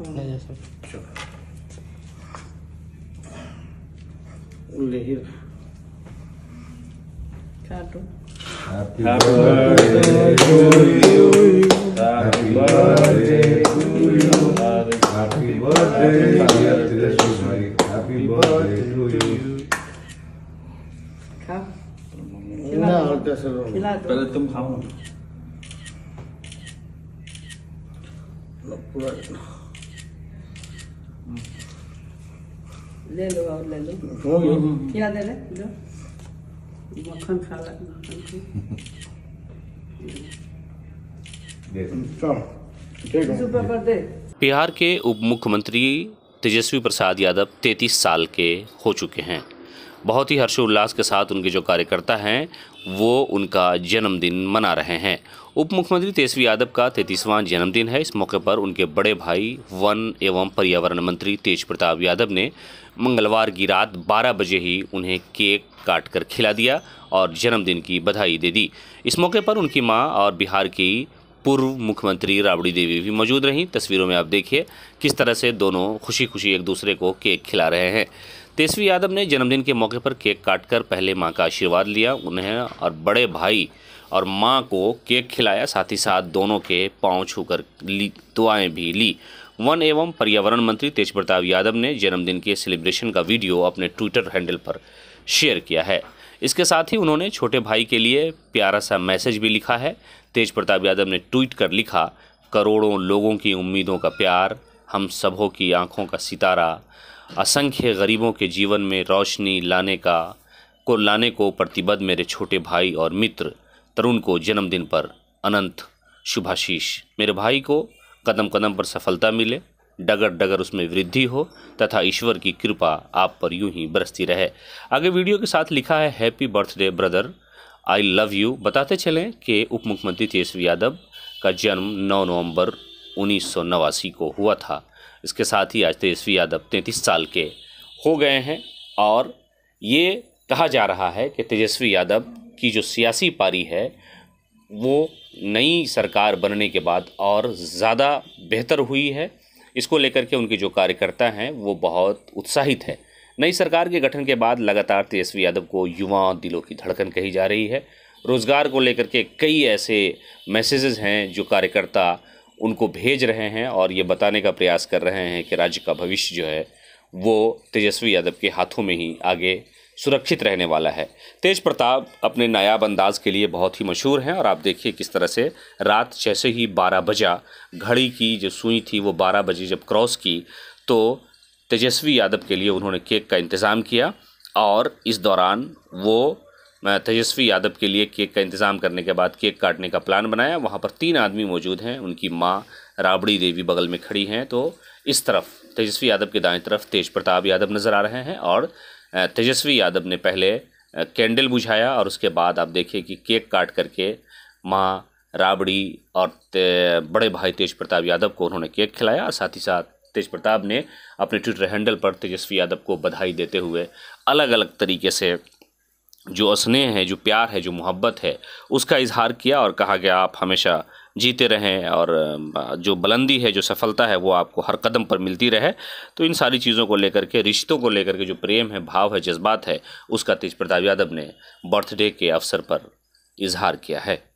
Ya, ya, sir. Lahir. Satu. Happy birthday to you. Happy birthday to you. Happy birthday to you. Happy birthday to you. पहले तुम खाओ ना। ले लो और ले लो हाँ, हाँ, हाँ। क्या दे मक्खन खा बिहार के उप मुख्यमंत्री तेजस्वी प्रसाद यादव 33 साल के हो चुके हैं बहुत ही हर्षोल्लास के साथ उनके जो कार्यकर्ता हैं वो उनका जन्मदिन मना रहे हैं उप मुख्यमंत्री तेजस्वी यादव का तैतीसवां जन्मदिन है इस मौके पर उनके बड़े भाई वन एवं पर्यावरण मंत्री तेज प्रताप यादव ने मंगलवार की रात 12 बजे ही उन्हें केक काट कर खिला दिया और जन्मदिन की बधाई दे दी इस मौके पर उनकी मां और बिहार की पूर्व मुख्यमंत्री राबड़ी देवी भी मौजूद रहीं तस्वीरों में आप देखिए किस तरह से दोनों खुशी खुशी एक दूसरे को केक खिला रहे हैं तेजस्वी यादव ने जन्मदिन के मौके पर केक काटकर पहले मां का आशीर्वाद लिया उन्हें और बड़े भाई और मां को केक खिलाया साथ ही साथ दोनों के पाँव छूकर दुआएँ भी ली वन एवं पर्यावरण मंत्री तेज प्रताप यादव ने जन्मदिन के सेलिब्रेशन का वीडियो अपने ट्विटर हैंडल पर शेयर किया है इसके साथ ही उन्होंने छोटे भाई के लिए प्यारा सा मैसेज भी लिखा है तेज प्रताप यादव ने ट्वीट कर लिखा करोड़ों लोगों की उम्मीदों का प्यार हम सबों की आँखों का सितारा असंख्य गरीबों के जीवन में रोशनी लाने का को लाने को प्रतिबद्ध मेरे छोटे भाई और मित्र तरुण को जन्मदिन पर अनंत शुभाशीष मेरे भाई को कदम कदम पर सफलता मिले डगर डगर उसमें वृद्धि हो तथा ईश्वर की कृपा आप पर यूं ही बरसती रहे आगे वीडियो के साथ लिखा है happy birthday brother I love you बताते चलें कि उप मुख्यमंत्री तेजस्वी यादव का जन्म 9 नवंबर उन्नीस को हुआ था इसके साथ ही आज तेजस्वी यादव तैंतीस साल के हो गए हैं और ये कहा जा रहा है कि तेजस्वी यादव की जो सियासी पारी है वो नई सरकार बनने के बाद और ज़्यादा बेहतर हुई है इसको लेकर के उनके जो कार्यकर्ता हैं वो बहुत उत्साहित हैं नई सरकार के गठन के बाद लगातार तेजस्वी यादव को युवा दिलों की धड़कन कही जा रही है रोज़गार को लेकर के कई ऐसे मैसेजेस हैं जो कार्यकर्ता उनको भेज रहे हैं और ये बताने का प्रयास कर रहे हैं कि राज्य का भविष्य जो है वो तेजस्वी यादव के हाथों में ही आगे सुरक्षित रहने वाला है तेज प्रताप अपने नायाब अंदाज के लिए बहुत ही मशहूर हैं और आप देखिए किस तरह से रात जैसे ही बारह बजा घड़ी की जो सुई थी वो बारह बजे जब क्रॉस की तो तेजस्वी यादव के लिए उन्होंने केक का इंतज़ाम किया और इस दौरान वो तेजस्वी यादव के लिए केक का इंतज़ाम करने के बाद केक काटने का प्लान बनाया वहाँ पर तीन आदमी मौजूद हैं उनकी माँ राबड़ी देवी बगल में खड़ी हैं तो इस तरफ तेजस्वी यादव के दाएं तरफ तेज प्रताप यादव नज़र आ रहे हैं और तेजस्वी यादव ने पहले कैंडल बुझाया और उसके बाद आप देखिए कि केक काट करके माँ राबड़ी और बड़े भाई तेज प्रताप यादव को उन्होंने केक खिलाया और साथ ही साथ तेज प्रताप ने अपने ट्विटर हैंडल पर तेजस्वी यादव को बधाई देते हुए अलग अलग तरीके से जो स्नेह है जो प्यार है जो मोहब्बत है उसका इजहार किया और कहा गया आप हमेशा जीते रहें और जो बुलंदी है जो सफलता है वो आपको हर कदम पर मिलती रहे तो इन सारी चीज़ों को लेकर के रिश्तों को लेकर के जो प्रेम है भाव है जज्बात है उसका तेज प्रताप यादव ने बर्थडे के अवसर पर इजहार किया है